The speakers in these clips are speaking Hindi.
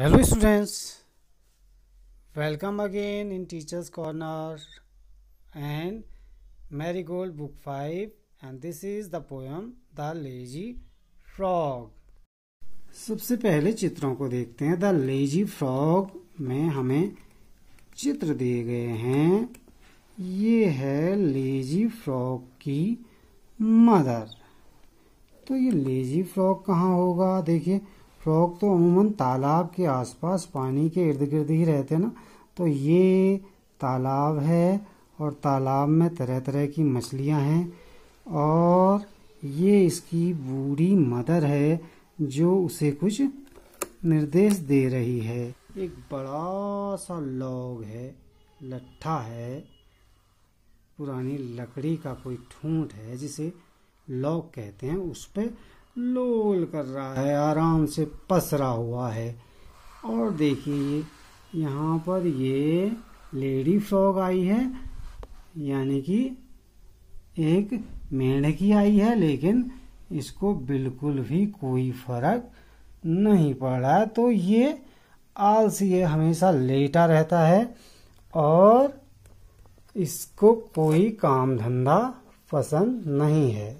Hello students welcome again in teachers corner and marigold book five and this is the poem the lazy frog सबसे पहले चित्रों को देखते हैं द लेजी फ्रॉग में हमें चित्र दिए गए हैं ये है लेजी फ्रॉग की मदर तो ये लेजी फ्रॉग कहाँ होगा देखिए फ्रॉग तो अमूमन तालाब के आसपास पानी के इर्द गिर्द ही रहते हैं ना तो ये तालाब है और तालाब में तरह तरह की मछलियां हैं और ये इसकी बूढ़ी मदर है जो उसे कुछ निर्देश दे रही है एक बड़ा सा लॉग है लट्ठा है पुरानी लकड़ी का कोई ठूंठ है जिसे लॉग कहते हैं उस पर लोल कर रहा है आराम से पसरा हुआ है और देखिए यहाँ पर ये लेडी फ्रॉग आई है यानी कि एक मेढकी आई है लेकिन इसको बिल्कुल भी कोई फर्क नहीं पड़ रहा है तो ये आलसी है हमेशा लेटा रहता है और इसको कोई काम धंधा पसंद नहीं है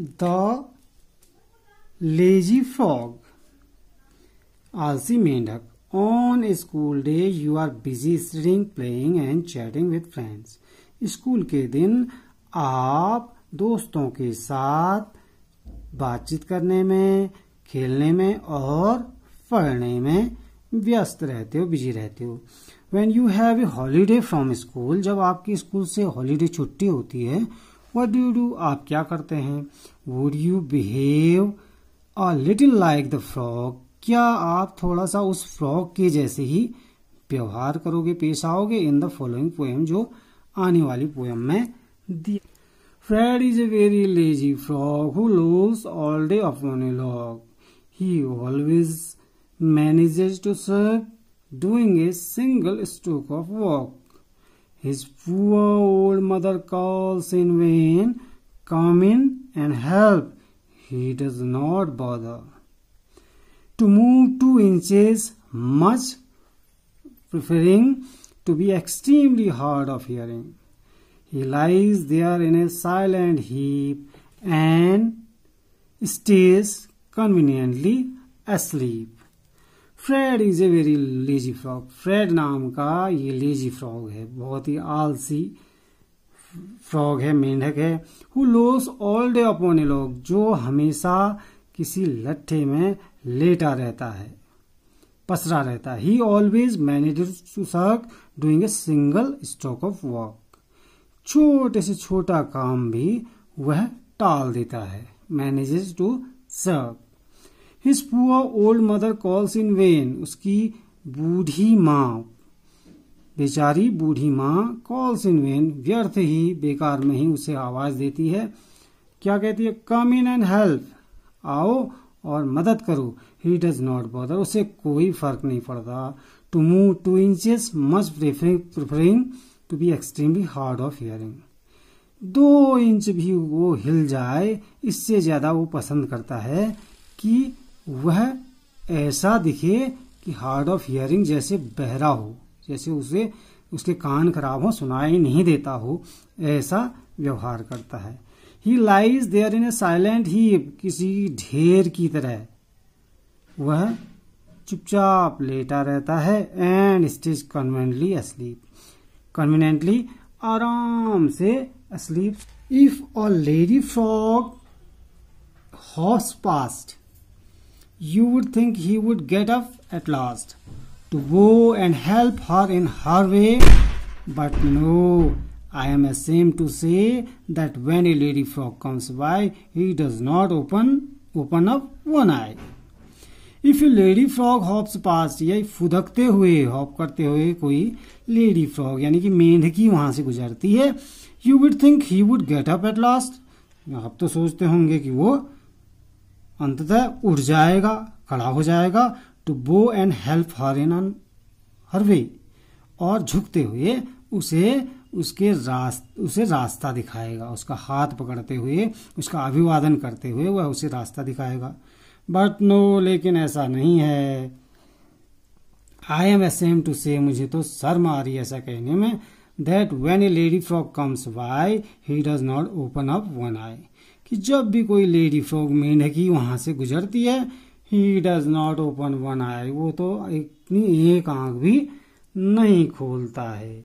द लेजी फ्रॉग आलसी मेंढक on school day you are busy reading playing and chatting with friends school के दिन आप दोस्तों के साथ बातचीत करने में खेलने में और पढ़ने में व्यस्त रहते हो बिजी रहते हो when you have a holiday from school जब आपकी स्कूल से हॉलीडे छुट्टी होती है वट डू डू आप क्या करते हैं would you behave a little like the frog क्या आप थोड़ा सा उस फ्रॉक के जैसे ही व्यवहार करोगे पेश आओगे इन द फॉलोइंग पोएम जो आने वाली पोएम में the Fred is a very lazy frog who lolls all day upon a he always manages to shirk doing a single stroke of work His poor old mother calls in vain, Come in and help. He does not bother. To move two inches, much preferring to be extremely hard of hearing. He lies there in a silent heap and stays conveniently asleep. Fred is a very lazy frog Fred नाम का ये लेजी फ्रॉग है बहुत ही आलसी फ्रॉग है मेंढक है who lolls all day upon a log जो हमेशा किसी लट्ठे में लेटा रहता है पसरा रहता है he always manage to shirk doing a single stroke of work छोटे से छोटा काम भी वह टाल देता है manages to shirk his poor old mother calls in vain उसकी बूढ़ी माँ बेचारी बूढ़ी माँ कॉल्स इन वेन व्यर्थ ही बेकार में ही उसे आवाज देती है क्या कहती है कम इन एंड हेल्प आओ और मदद करो ही डज नॉट बॉदर उसे कोई फर्क नहीं पड़ता to move two inches must preferring to be extremely hard of hearing दो इंच भी वो हिल जाए इससे ज्यादा वो पसंद करता है कि वह ऐसा दिखे कि हार्ड ऑफ हियरिंग जैसे बहरा हो जैसे उसे उसके कान खराब हो सुनाई नहीं देता हो ऐसा व्यवहार करता है he lies there in a silent heap किसी ढेर की तरह वह चुपचाप लेटा रहता है and stays conveniently asleep conveniently आराम से asleep if a lady frog hops past you would think he would get up at last to go and help her in her way. But no, I am ashamed to say that when a lady frog comes by, he does not open open up one eye. if if lady frog hops past या फुदकते हुए हॉप करते हुए कोई लेडी फ्रॉग यानी कि मेंढकी wahan se guzarti hai you would think he would get up at last aap to sochte honge ki wo अंततः उठ जाएगा खड़ा हो जाएगा to bow and help her in an her way और झुकते हुए उसे उसके रास्ते उसे रास्ता दिखाएगा उसका हाथ पकड़ते हुए उसका अभिवादन करते हुए वह उसे रास्ता दिखाएगा बट नो लेकिन ऐसा नहीं है आई एम सेम टू से मुझे तो शर्म आ रही है ऐसा कहने में that when a lady frog comes by he does not open up one eye कि जब भी कोई लेडी फ्रॉग मेंढकी वहां से गुजरती है he does not open one eye वो तो इतनी एक आंख भी नहीं खोलता है